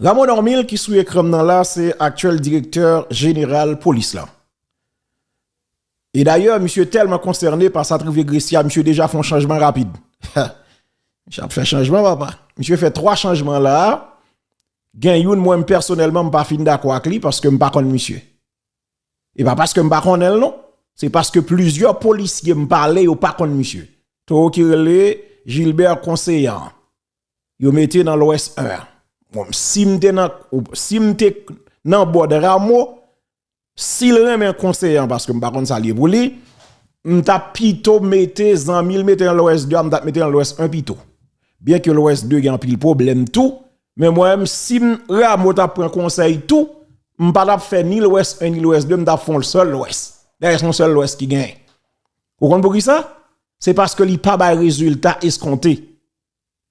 Ramon Ormil, qui sous écran là, c'est actuel directeur général police là. Et d'ailleurs, monsieur tellement concerné par sa trivée Grecia, monsieur déjà fait un changement rapide. J'ai fait un changement, papa. Monsieur fait trois changements là. Gain moi personnellement, pas fin d'accord avec lui parce que pas connu monsieur. Et pas parce que pas lui, non. C'est parce que plusieurs policiers me parlaient ou pas connu monsieur. Tokirele, Gilbert Conseillant. Yo mettez dans l'OS 1 si m'te nan si m'te nan bord Rameau, s'il reme un conseil, parce que m'pa ça li pour lui, m'ta pito mette zan 1000 mette dans l'Ouest 2, m'ta mette dans l'OS 1 pito. Bien que l'OS 2 gen pile problème tout, mais moi si Rameau t'a pris un conseil tout, m'pa t'a faire ni l'OS 1 ni l'OS 2, m'ta font le seul l'OS. D'ailleurs son seul l'OS qui gagne. Vous comprenez ça C'est parce que li pas ba résultat escompté.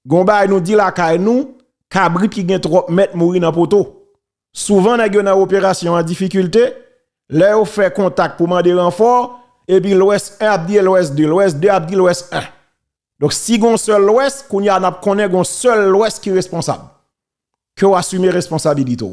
Gomba nous dit la caille nous Cabri qui gagne trop mètres mourir dans poteau. Souvent, nèg a une opération en difficulté, là on fait contact pour demander renfort et puis l'ouest 1 a dit l'ouest 2, l'ouest 2 a dit l'ouest 1. Donc si gon seul l'ouest, qu'on y a gon seul l'ouest qui est responsable. Que ou assumer responsabilité.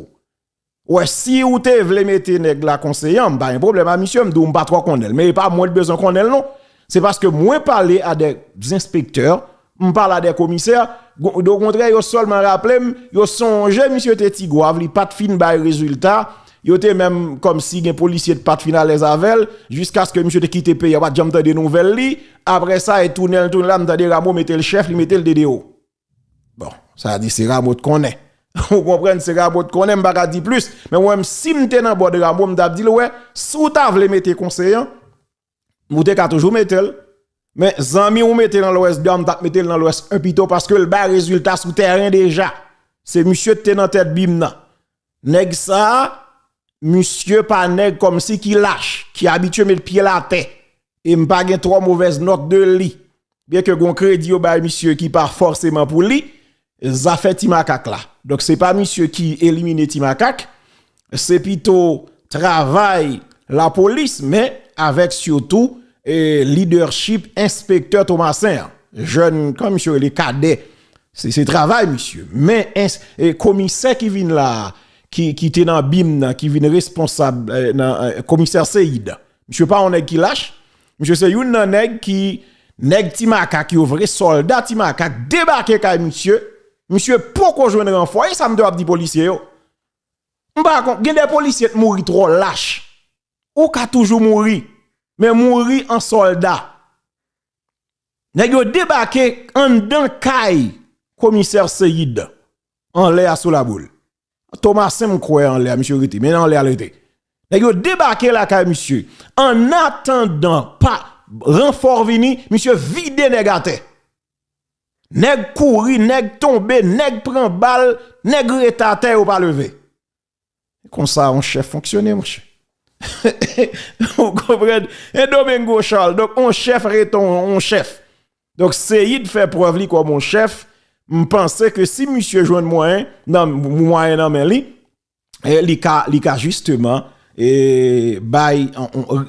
Ouais, si ou te mettre mette nèg la conseillant, bah un problème à hein, monsieur, m'dou pas trop connaît, mais pas moins besoin elle non. C'est parce que moi parler à des inspecteurs, parle à des commissaires au contraire yo seulement rappelé yo songe monsieur Tetigo li pas de fin bail résultat yo était même comme si un policier de fin à les avel jusqu'à ce que monsieur te quitte pays pas bah, jamais de nouvelles li après ça et tourner tourner là des Rameau mette le chef li mette le DDO bon ça dit c'est Rameau qu'on est vous comprenez, c'est Rabot qu'on est pas dit plus. Mais moi, si je suis dans bord de Rabot, je me ouais, si vous voulez mettre conseiller, vous ka toujours le. Mais zami ou mettez dans l'ouest, vous mettez dans l'ouest un pito parce que le bas résultat sous terrain déjà. C'est monsieur te dans tête bim nan. Nèg ça monsieur pas nèg comme si qui lâche, qui habitué mettre pied la tête et pas trois mauvaises notes de lit. Bien que gon crédit au bas monsieur qui part forcément pour lit, ça fait timakak là. Donc c'est pas monsieur qui élimine timakak, c'est plutôt travail la police mais avec surtout E leadership inspecteur Thomasin, jeune comme monsieur, les cadets. C'est travail, monsieur. Mais et commissaire qui vient là, qui, qui dans BIM, qui vient responsable, euh, euh, commissaire nan, je commissaire Seïd, monsieur pas un nèg qui lâche, monsieur c'est un nèg qui, nèg Timaka, qui ouvre soldat Timaka, débarque quand monsieur, monsieur pourquoi je renfort, et ça me doit dire policier. Par contre, il y a des policiers qui trop lâches. Ou qui toujours mouru mais mourir en soldat. Nèg yo débarqué en d'un caille commissaire Seyid en l'air sous la boule. Thomas me croit en l'air monsieur Riti, mais en l'air Riti. Nèg yo débarqué la caille monsieur en attendant pas renfort vini, monsieur vide négaté. Nèg couri, nèg tombé, nèg prend balle, nèg retaté ou pas levé. Comme ça on chef fonctionnait monsieur. Et Domingo Charles, donc on chef reton, on chef. Donc Seyid fait preuve comme mon chef. Je pensais que si monsieur joue moyen non moyen dans justement et bail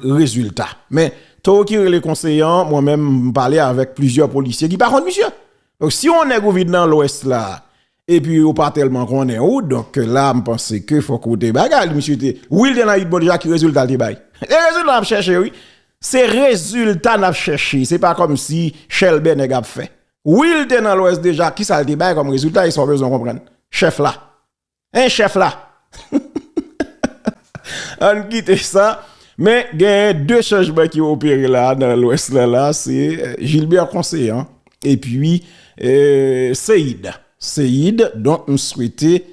résultat. Mais toi qui les conseillants, moi-même parler avec plusieurs policiers qui par contre monsieur. Donc si on est au dans l'ouest là, et puis on pas tellement qu'on est où donc là je pense que faut côté bagarre monsieur oui il y a eu déjà qui résultat te bail les résultats n'a cherché oui c'est résultat n'a cherché c'est pas comme si Shelby pas fait oui dans l'ouest déjà qui ça le comme résultat ils sont besoin comprendre chef là un chef là on quitte ça mais il y a deux changements qui ont opéré là dans l'ouest là, là c'est euh, Gilbert hein. et puis euh, Seïd, donc je souhaitais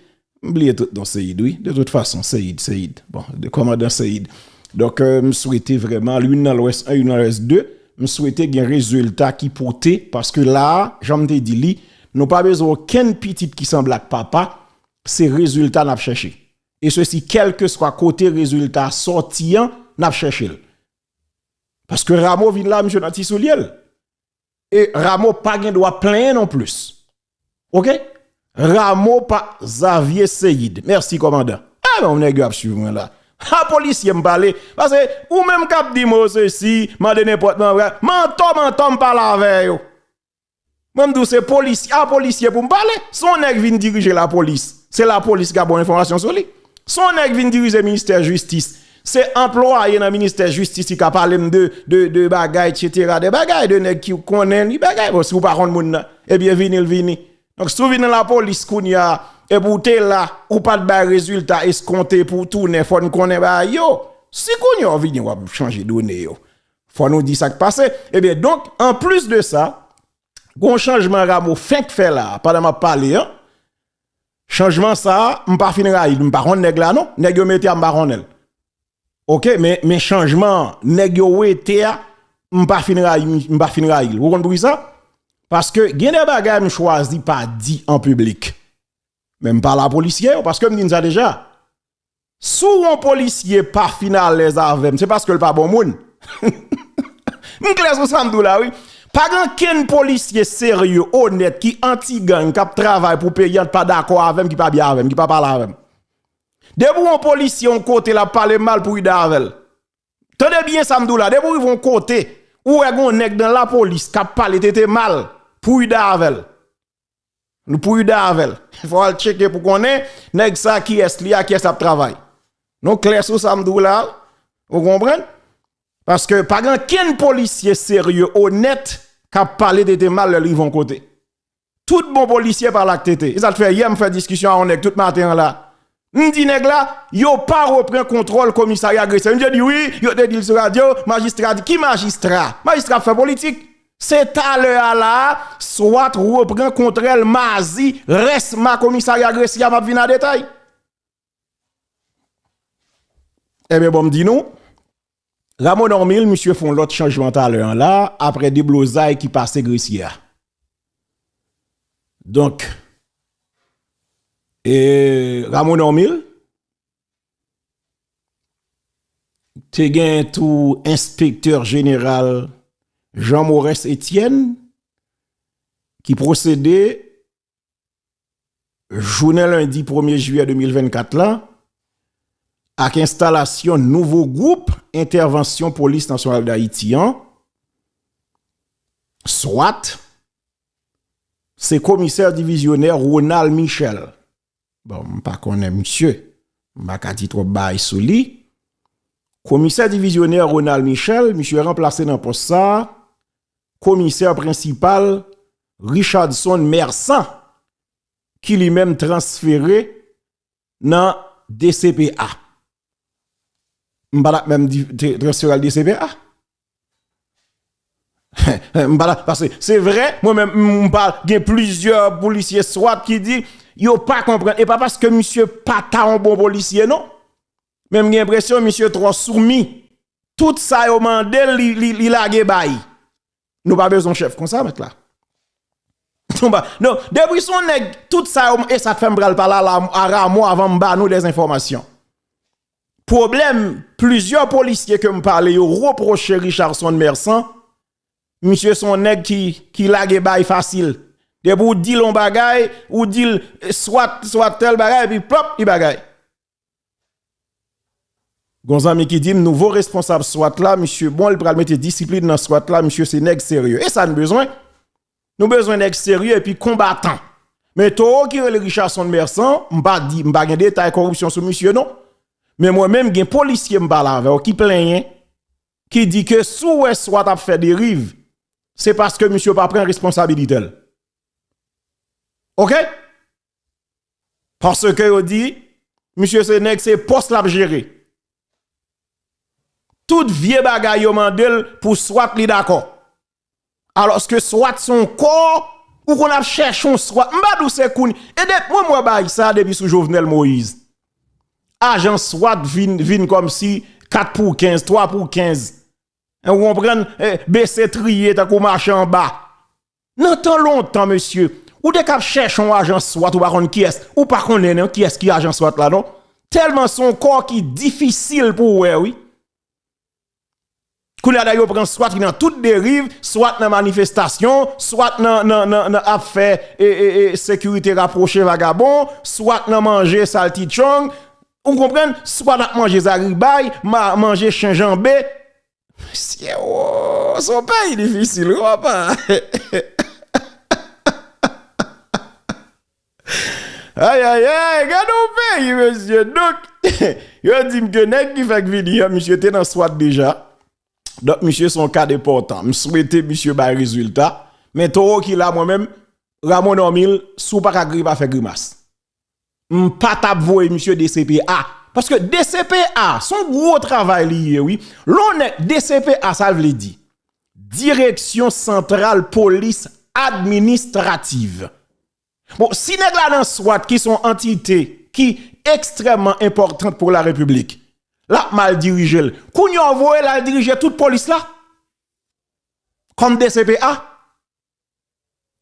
oublier tout dans Seïd, oui. De toute façon, Seïd, Seïd. Bon, de commandant Seïd. Donc, euh, je souhaitais vraiment l'une dans l'ouest 1, l'une dans l'ouest 2. Je souhaitais un résultat qui portait parce que là, j'en ai dit, nous pas besoin aucun petit qui semble à papa. C'est résultat n'a cherché. Et ceci, quel que soit côté résultat sorti n'a cherché. Parce que Rameau vient là, M. Nati Et Rameau pas gain droit plein non plus. OK Rameau par Xavier Seyid. Merci, commandant. Ah, mais on est gars suivre là. La police me Parce que, ou même cap dit moi ceci, m'a donné n'importe quoi. Menton, menton, par avec vous. Même d'où c'est policier, police ah, policier pour me Son nègre vient diriger la police. C'est la police qui a bon information sur lui. Son nègre vient diriger le ministère de justice. C'est employé dans le ministère de justice qui a parlé de, de, etc. Des bagailles, de nègres qui connaît les bagailles. si vous parlez de monde, eh bien, venez, venez. Donc, si vous venez la police, a et pour là, ou pas de résultat escompté pour tout, ne faut connaît ba yo. Si kounya vini ou changer données yo. Faut nous dire ça qui passé. Eh bien, donc, en plus de ça, gon changement ramo fin que fait là, pendant ma parler, hein? Changement ça, je ne vais pas finir là, non? Nèg yo à m'pa Ok, mais, mais changement, nèg yo wete, m'pa finir m'pa vous comprenez ça? Paske gen de bagay mi chwazi pa di an publik. Men pa la polisye ou paske mi din za deja. Sou an polisye pa final lez avèm. Se paske l pa bon moun. Mi kles ou samdou la ou. Pa gen ken polisye seryou, honet, ki anti gany kap travay pou pe yon pa dako avèm ki pa bi avèm, ki pa pal avèm. Debo an polisye an kote la pale mal pou yon avèm. Tede bien samdou la, debo yon kote ou regon ek dan la polisye kap pale tete mal. Pouille d'Avel. Nous pouille d'Avel. Il faut aller checker pour qu'on ait, nèg ça qui est lié à qui est ça travail. Non clair sous ça là. Vous comprenez? Parce que pas grand quel policier sérieux, honnête, qui a parlé de tes mal, ils vont côté. Tout bon policier par la tête. Ils ont fait hier, me fait discussion à nèg tout matin là. dit nèg là, yo pas reprend contrôle commissariat agressé. M'di dit oui, yo te dit sur radio, magistrat, qui magistrat? Magistrat fait politique. Se ta le ala, swat ou repren kontrel mazi, res ma komisarya Gresia map vin a detay. Ebe eh bom di nou, Ramon Ormil, misye fon lot chanjmenta le an la, apre de blozay ki pase Gresia. Donk, e Ramon Ormil, te gen tou inspektor general Jean-Maurice Etienne ki prosede jounen lundi 1er juye 2024 la ak instalasyon nouvo goup Intervention Police Nationale d'Haïtien swat se komiser divisioner Ronald Michel bon, pa konen msye baka titro bay sou li komiser divisioner Ronald Michel msye remplase nan pos sa commissaire principal Richardson Mersan qui lui-même transféré dans DCPA. M'bala même transféré à DCPA. parce que c'est vrai, moi-même, il y a plusieurs policiers SWAT qui disent, yo pas comprendre. Et pas parce que monsieur Pata un bon policier, non. Même j'ai l'impression, monsieur trop soumis. Tout ça, il a demandé, il a nous pas besoin de chef comme ça, mec là. Non, depuis son nèg, tout ça, et ça fait m'bral là, à moi avant me nous des informations. Problème, plusieurs policiers que me parler ils Richardson Mersan, monsieur son nèg qui, qui lague bail facile. Depuis dit l'on bagay, ou dit soit, soit tel bagay, puis plop, il bagay. Gonzami qui dit, nouveau responsable soit là, monsieur, bon, il peut mettre discipline dans soit là, monsieur, c'est nègre sérieux. Et ça, nous besoin. Nous besoin nègre sérieux et puis combattant. Mais toi qui est le Richard ne de pas m'ba dit, m'ba de détail corruption sur monsieur, non. Mais moi-même, un policier qui là qui plaint, hein? qui dit que sous soit faire fait rives, c'est parce que monsieur pas prend responsabilité. OK? Parce que on dit, monsieur Sénèque, c'est poste l'a gérer tout vieux bagay mandel pour soit li d'accord. Alors que soit son corps ou qu'on a cherché un soit m'ba dou c'est koun et de, moi moi bay ça depuis sous Jovenel Moïse. Agent soit vin comme si 4 pour 15, 3 pour 15. On prend eh, baisser trier tant qu'on marche en bas. N'entend longtemps monsieur. Ou de qu'on cherche un agent soit ou par qui est ou par contre qui est qui agent soit là non. Tellement son corps qui difficile pour ouais oui a d'ailleurs prend soit dans toute dérive, soit dans manifestation, soit dans dans affaire et, sécurité rapprochée vagabond, soit dans manger chong. on comprend soit dans manger zaribay, manger chinjambé. C'est oh, son pays difficile, pas. Aïe aïe aïe, regardez au pays monsieur. Donc, yo dit que nèg qui fait vidéo monsieur t'es dans soit déjà. Donk mi chè son kade portan, mi souwete mi chè bay rezultat, men to wè ki la mwen mèm, Ramon Omil, sou pa ka gri pa fe gri mas. M pa tab voye mi chè DCPA. Paske DCPA, son gro travay li yè wè, lò nè e DCPA sal vle di, Direksyon Sentral Polis Administrative. Bon, si nè glan an swat ki son entité ki ekstremman importan pou la republik, La mal dirigé. Koun yon envoyé la diriger toute police là. Comme DCPA.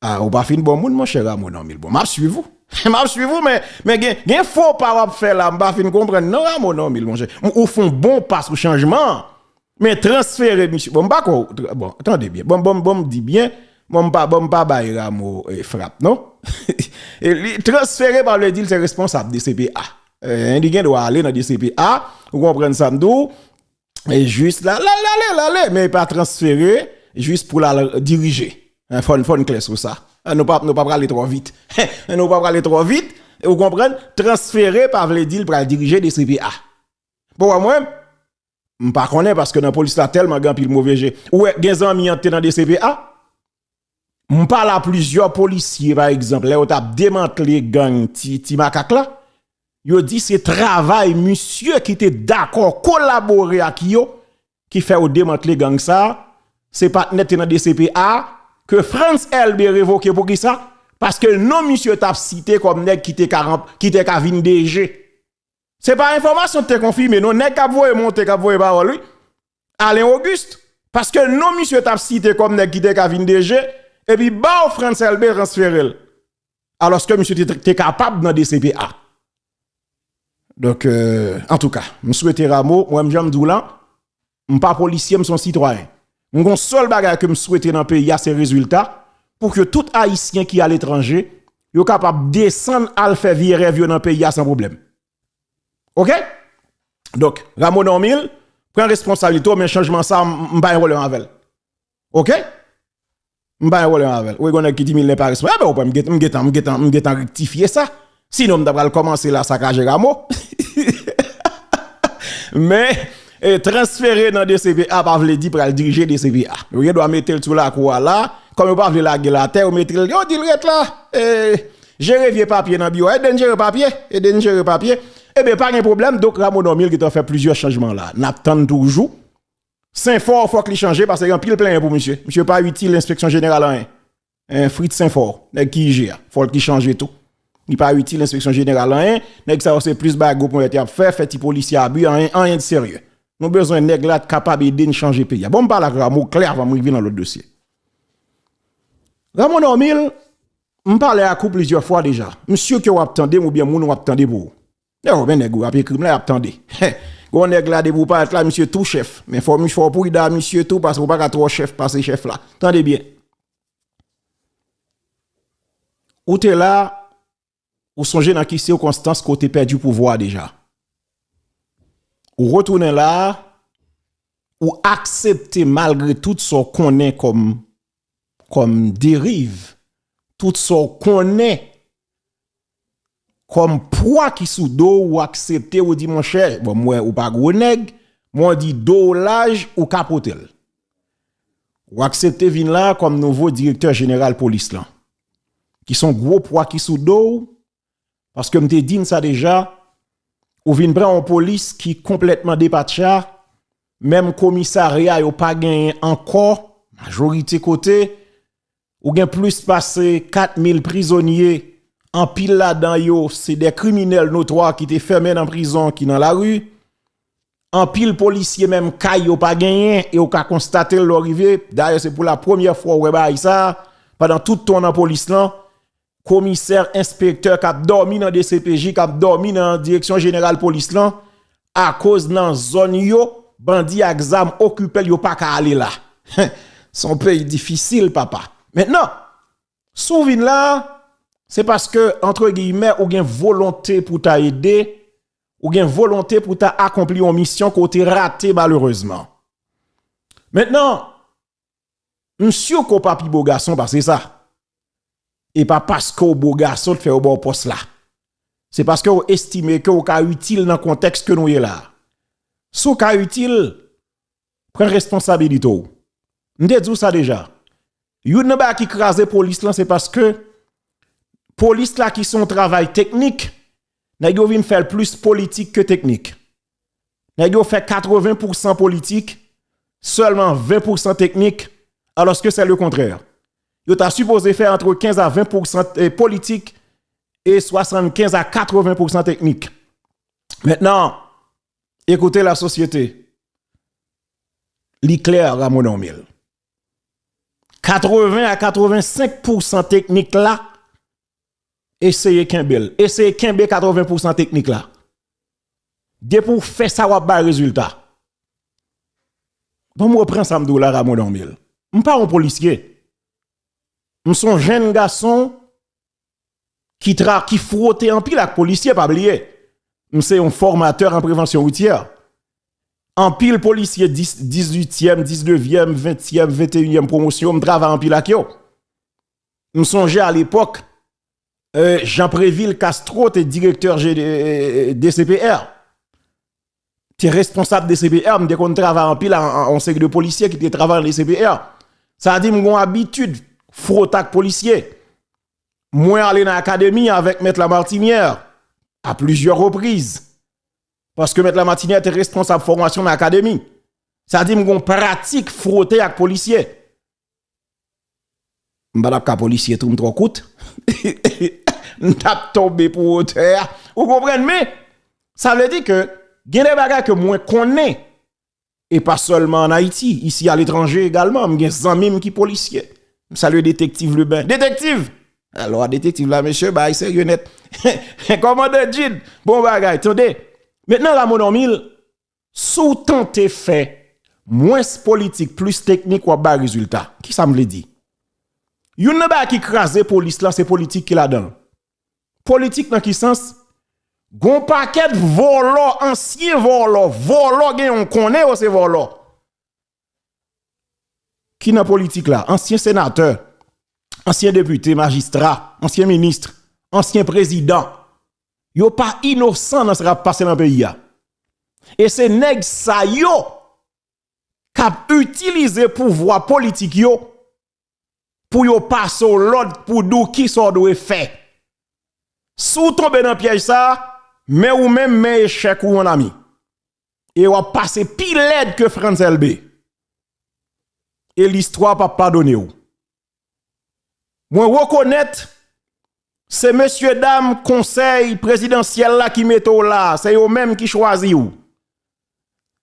Ah, ou pas fin bon moun, mon cher Ramon, non, mille bon. M'a suivou. vous. M'a vous, mais, mais gen, gen faux pas faire là, m'a fin comprendre. Non, Ramon, non, mille bon cher. Ou font bon passe au changement. Mais transférer, monsieur. Bon, pas Bon, attendez bien. Bon, bon, bon, dit bien. Bon, pas, bon, pas, bay Ramon, frappe, non? transférer par le deal, c'est responsable DCPA qu'il eh, doit aller dans DCPA, vous comprenez ça nous et juste là, là, là, là, là, mais pas transféré, juste pour la diriger. Un fun, fun clé sur ça. Eh, nous pas, nous pas aller trop vite. Eh, nous pas aller trop vite, vous comprenez, transféré par le dire, pour la diriger des C.P.A. Pour moi, je ne connais parce que dans la police, là, tellement grand pile mauvais jeu. Ouais, des amis dans C.P.A. Je parle à plusieurs policiers, par exemple, là, ont démantelé gang Timakak là. yo di se travay monsye ki te dakon, kolabori ak yo, ki fe ou demant le gang sa, se pat net te nan DCPA, ke Frans LB revoke pou ki sa, paske nou monsye tap site kom neg ki te kavindeje. Se pa informasyon te konfi, men non, nou neg kap voye moun, te kap voye ba wali, alen August, paske nou monsye tap site kom neg ki te kavindeje, epi ba ou Frans LB transfer el. Aloske monsye te kapap nan DCPA. Donc, euh, en tout cas, je souhaite Rameau, moi, je suis je ne pas policier, je suis citoyen. Mon seul bagage que je souhaite dans le pays, c'est le résultat pour que tout Haïtien qui est à l'étranger soit capable de descendre à faire vivre rêve dans le pays sans problème. OK? Donc, Rameau Normil, prend responsabilité, mais changement ça, je ne pas un elle. OK? Je vais pas un elle. Oui, on a qui dit qu'il n'est pas responsable. Je ah, ben, vais rectifier ça. Sinon, on va commencer la saccage Ramo. Mais eh, transférer dans DCVA, pas vous dire pour diriger DCVA. Vous doit mettre tout la quoi, là, comme vous pas veut la la terre, vous mettez le yo oh, là eh, gérer papier dans le bio, et eh, den papier, et den papier. Eh bien, pas de problème. Donc, Ramon 2000 qui a fait plusieurs changements là. N'attend toujours. Saint-Fort, il faut qu'il change parce qu'il y a un pile plein pour monsieur. Monsieur pas utile l'inspection générale hein. un. Un frit Saint-Fort, qui gère. Hein. Faut qu'il change tout. Il pas utile l'inspection générale en hein. nèg ça c'est plus bagou pour être faire fait policier abus en hein, hein, rien de sérieux. Nous besoin nèg là capable d'aider changer pays. Bon pas la mot clair avant arriver dans l'autre dossier. Ramon Ormil, on à coup plusieurs fois déjà. Monsieur qui vous attendez ou bien moun ou attendez pour. Non eh, oh, ben nèg ou après crime là attendez. on nèg là vous pas là monsieur tout chef, mais faut faut pour monsieur tout parce qu'on pas trop chef passer chef là. Attendez bien. Ou t'es là Ou sonje nan ki se ou Konstans kote perdi ou pouvoa deja. Ou rotounen la, ou aksepte malgre tout so konen kom derive, tout so konen kom pou akise ou do ou aksepte ou di mon chèl, bon, ou bag ou neg, mwen di do ou laj ou kapotel. Ou aksepte vin la kom nouvo direktor general polis lan. Ki son gro pou akise ou do ou, Parce que m'te dit ça déjà, ou vient prendre en police qui complètement dépatcha, même commissariat yon pas gagné encore, majorité côté, ou gain plus passé 4000 prisonniers, en pile là-dedans yo, c'est des criminels notoires qui étaient fermés dans prison, qui dans la rue, en pile policiers même kay yon pas gagné, et ou ka constaté l'arrivée, d'ailleurs c'est pour la première fois ou bah, ça, pendant tout ton en police là, commissaire, inspecteur qui a dormi dans DCPJ, qui a dormi dans direction générale police à cause la zone yo, bandit à occupé yo pas aller là. Son pays difficile papa. Maintenant, souvin là, c'est parce que entre guillemets ou une volonté pour t'aider, aider, ou une volonté pour t'accomplir une mission côté raté malheureusement. Maintenant, monsieur ko papi beau garçon, parce c'est ça et pas parce que beau garçon fait au bon poste là. C'est parce que vous estimez que vous cas utile dans le contexte que nous est là. Si vous êtes utile, prenez responsabilité. Nous dit ça déjà. Vous ne pas bah, qui la police là, c'est parce que police là qui sont travail technique, Nagovin vient faire plus politique que technique. Nous fait 80% politique, seulement 20% technique, alors que c'est le contraire. Vous avez supposé faire entre 15 à 20% eh, politique et 75 à 80% technique. Maintenant, écoutez la société. L'éclair Ramon mon 80 à 85% technique là, essayez Kimbel. Essayez Kimbel 80% technique là. De pour faire ça, vous avez résultat. Bon, je reprends ça, je Ramon nom. Je ne suis pas un policier. Nous sommes jeunes garçons qui, tra qui frottait en pile avec policier, pas oublier. Nous sommes un formateur en prévention routière. En pile policier 18e, 19e, 20e, 21e promotion, nous travaillons en pile avec eux. Nous sommes à l'époque, euh, Jean Préville Castro était directeur DCPR. Euh, tu es responsable de CPR, Dès qu'on travaille en pile en, sait de policiers qui travaillent dans les CPR. Ça a dit, mon habitude frotak policier. Moi, allé dans l'académie avec Maître Martinière à plusieurs reprises. Parce que Maître Martinière était responsable de formation dans l'académie. Ça dit qu'on pratique frotter avec policier. M'badap ka policier tout trop coûte. M'tap tombé pour hauteur. Vous comprenez mais ça veut dire que y a des bagages que moi connais et pas seulement en Haïti, ici à l'étranger également, Je des qui policier. M salye detektiv luben, detektiv, alwa detektiv la mèche, ba y se yonet, komande jid, bon bagay, tonde, mètenan la monomil, sou ton te fe, mwen se politik, plus teknik, wap ba rezultat, ki sa m lè di, yon ne ba ki krasè polis la, se politik ki la dan, politik nan ki sens, gon pakèd volor, ansye volor, volor gen yon konè o oh, se volor qui dans politique là, ancien sénateur, ancien député, magistrat, ancien ministre, ancien président, yo pas innocent dans ce qui passé dans le pays Et c'est nèg ça yo cap utiliser pouvoir politique yo pour yo passer l'autre pour dou qui sont doit faire. Sous tomber dans piège ça, mais ou même mais échec ou mon ami. Et on pire pile que France LB et l'histoire pas pardonner ou. Moi reconnaître c'est monsieur dames conseil présidentiel là qui mettent là, c'est eux même qui choisit. ou.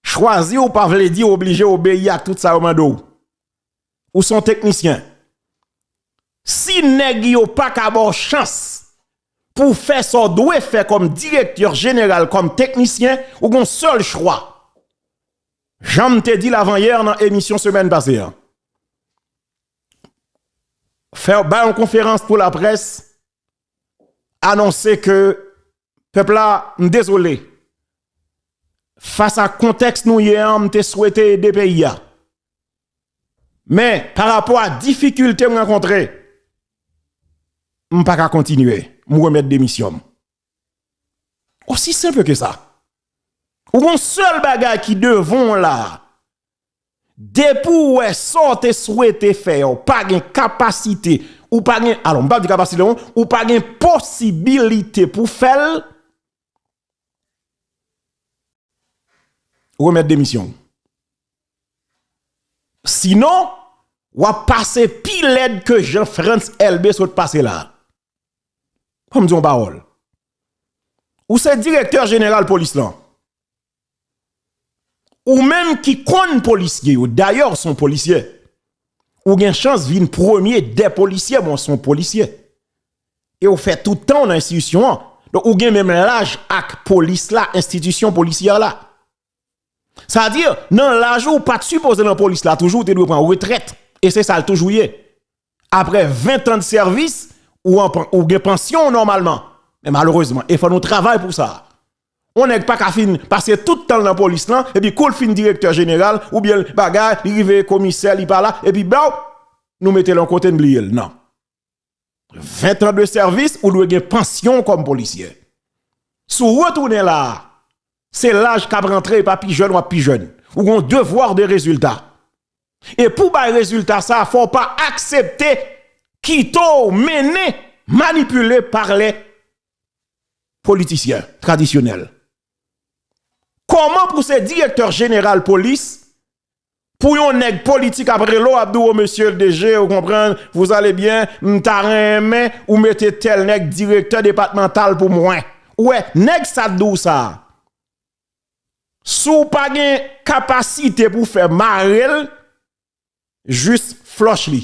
Choisi ou pas veut dire obligé obéir à tout ça Ou son technicien Si nèg yo pas ka bon chance pour faire ça doit faire comme directeur général comme technicien ou gon seul choix. J'en te dit l'avant hier dans l'émission semaine passée. Hein faire bah, une conférence pour la presse, annoncer que peuple là, désolé, face à contexte nous hier, te souhaité des pays Mais par rapport à difficulté difficulté nous ne pas qu'à continuer, mettre remettre démission. Aussi simple que ça. Ou un seul bagage qui devons là, De pou wè sote souwete fè yon, pa gen kapasite, ou pa gen, alon, mbap di kapasite yon, ou pa gen posibilite pou fèl, ou wè mèd demisyon. Sinon, wè pase pilèd ke Jean-François Elbé souwè pase la. O mdion baol. Ou se direktèr jeneral polis lan. ou même qui connaît policier, d'ailleurs sont policiers, ou bien chance vin premier des policiers, bon sont policiers. Et on fait tout le temps dans l'institution. Donc ou gen même l'âge la police là, institution policière là. Ça veut dire, dans l'âge ou pas supposé dans la police là, toujours tu dois prendre retraite. Et c'est ça le toujours Après 20 ans de service, ou, en, ou pension normalement. Mais malheureusement, il faut nous travailler pour ça. On n'est pas qu'à fin passer tout le temps dans la police et puis qu'on fin directeur général, ou bien bagage, il arrive commissaire, il parle là, et puis bah, nous mettons l'en côté de Non. 20 ans de service, ou doit une pension comme policier. Si vous retournez là, c'est l'âge qu'a rentré, pas plus jeune ou plus jeune. Ou un devoir de résultats. Et pour les résultat, ça, faut pas accepter, quito mené, manipulé par les politiciens traditionnels. Koman pou se direktor general polis pou yon neg politik apre lo abdo ou monsieur deje ou komprende, vous allez bien, m'ta remen ou mette tel neg direktor departemental pou mwen. Ouè, neg sa do sa. Sou pa gen kapasite pou fe maril, jist flosh li.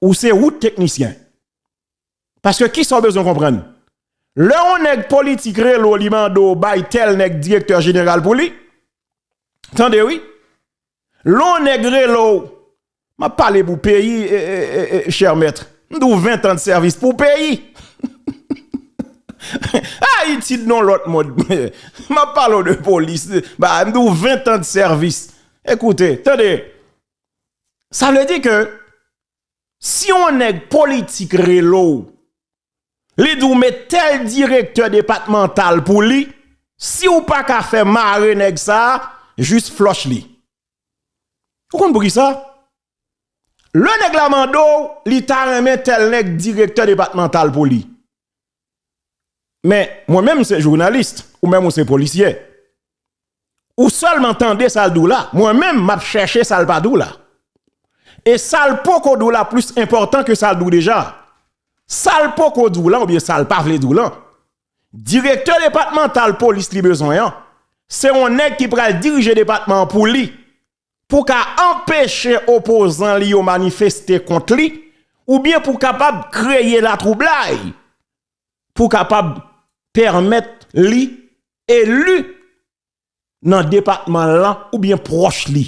Ou se ou teknisyen. Paske ki sa bezon komprende. Le ou neg politik re lou li mandou, bay tel neg direktor general pou li. Tande, oui. Lou neg re lou, ma pale pou peyi, e, e, e, chèr mètre, mdou 20 ans de servis pou peyi. Ay, iti non lot mod. Ma pale ou de polis, mdou 20 ans de servis. Ekoute, tande, sa mle di ke, si ou neg politik re lou, Li dou me tel direkteur departemental pou li, si ou pa ka fe mare neg sa, jist floche li. Kou konpou ki sa? Le neg laman do, li ta reme tel neg direkteur departemental pou li. Men, mwen men mwen se jounalist, ou men mwen se polisye. Ou sol m'entende sal dou la, mwen men m'ap chèche sal pa dou la. E sal po kou dou la plus important ke sal dou deja. Sal po kou dvou lan ou bien sal pa vle dvou lan. Direkteur departemental pou lis li bezon yon. Se yon neg ki pral dirije departement pou li. Pou ka empèche opozant li yo manifeste kont li. Ou bien pou kapab kreye la troublai. Pou kapab permèt li, elu nan departement lan ou bien proche li.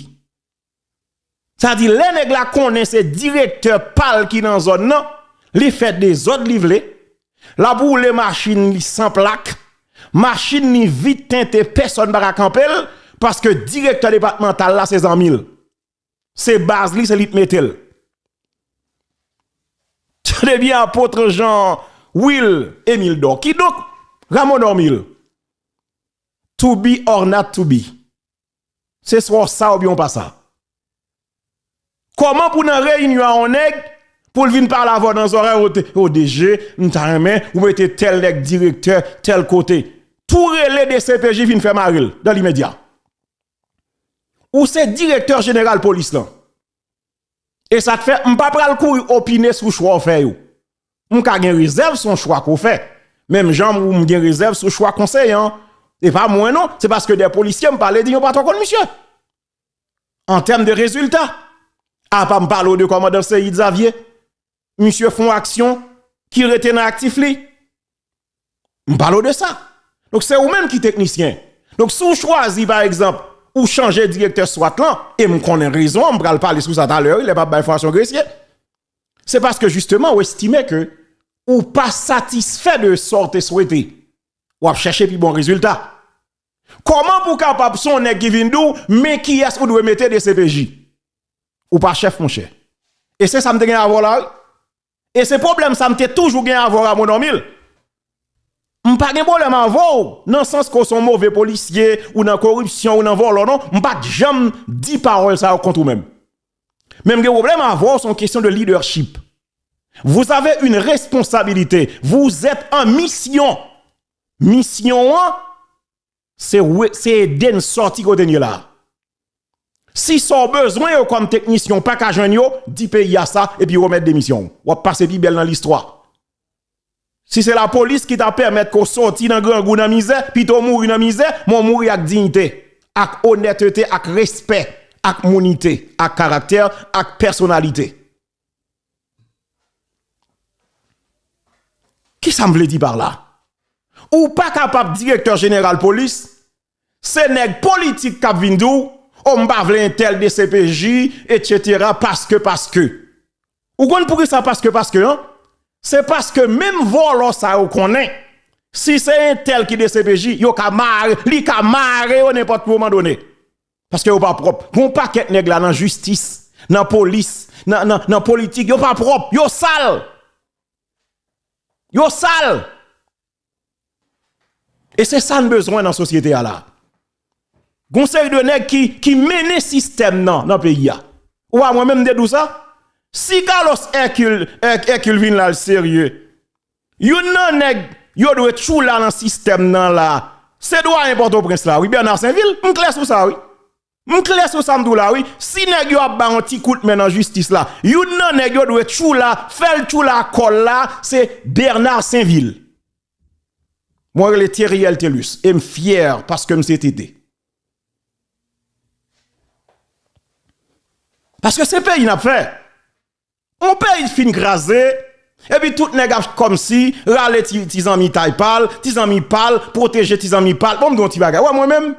Sa di le neg la konen se direkteur pal ki nan zon nan. li fet de zod li vle, la bou le machin li sanplak, machin ni vitente peson barakampel, paske direktor departemental la se zanmil. Se baz li se litmetel. Chane bi apotre jan Will Emil Do, ki dok Ramon Ormil. To be or not to be. Se swan sa ou biyon pa sa. Koman pou nan rey niwa onek Vous le par parler avant dans oreilles au DG, nous ou mettez tel directeur, tel côté. Tout relais de CPJ vient faire maril dans l'immédiat. Ou c'est directeur général police là. Et ça te fait, on pas le courir opiner sur choix fait on ka gen réserve son choix qu'on fait. Même Jean ou m'gen réserve sur choix conseillant. Et pas moi non, c'est parce que des policiers me parlaient d'yon pas trop monsieur. En termes de résultats, à pas me parler de commandant Seyid Xavier monsieur font action qui retient actif li. On parle de ça. Donc c'est vous même qui technicien. Donc si vous choisissez par exemple ou changer directeur soit là et me raison, on va parler sur ça tout à l'heure, il est pas bien C'est parce que justement vous estimez que ou pas satisfait de sorte souhaité. Ou chercher plus bon résultat. Comment pour capable son nèg qui mais qui est-ce vous devez mettre des CPJ? Ou pas chef, mon cher. Et c'est ça me à voir là. E se problem sa mte toujou gen avor a monomil. Mpa gen problem avor, nan sens kon son mwove policye, ou nan korupsyon, ou nan volonon, mpa jom di parol sa akontou men. Men gen problem avor son kesyon de leadership. Vous avez une responsabilité, vous êtes en mission. Mission an, se den sorti kon denye la. Si son bezwen yo kon teknisyon, pa ka jenyo, dipe ya sa, epi yo met demisyon. Wap pase pi bel nan list 3. Si se la polis ki ta permet kon soti nan grangoun nan mize, pi ton mou yon nan mize, moun mou yon ak dignite, ak onetete, ak respet, ak monite, ak karakter, ak personalite. Ki sa m vle di par la? Ou pa kapap direktor general polis, se neg politik kap vindou, on pas un tel de CPJ, etc. Parce que, parce que. Ou qu'on pour ça parce que, parce que, hein? C'est parce que même volo ça ou connaît, si c'est un tel qui de CPJ, yo kamare, li mare au n'importe moment donné. Parce que yo pas propre. a pas nèg là dans justice, dans police, dans, la politique, yo pas propre, yo sale. Yo sale. Et c'est ça le besoin dans la société là. Conseil de nèg qui qui mène système dans le pays Ou à moi-même de tout ça Si Carlos Hercule Hercule vient là sérieux. you non nèg yo doit tout là dans système là. C'est droit importe au prince là. Oui Bernard Saint-Ville, on clair sur ça oui. mon clair sur ça là oui. Si nèg yo a ba un petit coup de main justice là, you non nèg yo doit tout là, faire tout là colle là, c'est Bernard Saint-Ville. Moi, le Thierry Eltelus, je suis fier parce que je suis aidé. Parce ce pays n'a pays fait On peyi fin Et puis tout negap comme si, râle ti, ti taille tay pal, parle, zanmi pal, proteje ti zanmi pal, bon don ti bagay. moi-même. même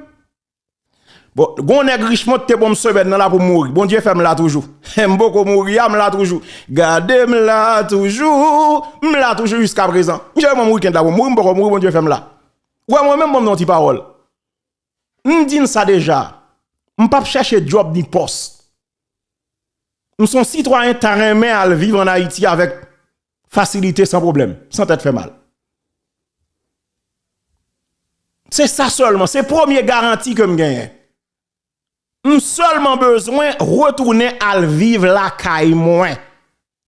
Bon, gon nèg richement te bon se nan la pour mourir. Bon Dieu fait la toujours. M'bo ko mourir, m'la là toujours. Gardez m'la là toujours, m'la toujours jusqu'à présent. Je mon mourir end là pour mourir, m'bo mourir, bon Dieu fait la là. Ouais moi même bon non ti parole. M'din ça déjà. M'pap chercher job ni poste nous sommes citoyens tarimés à vivre en Haïti avec facilité, sans problème, sans être fait mal. C'est ça seulement, c'est la première garantie que nous avons. Nous seulement besoin de retourner à vivre la caille moins.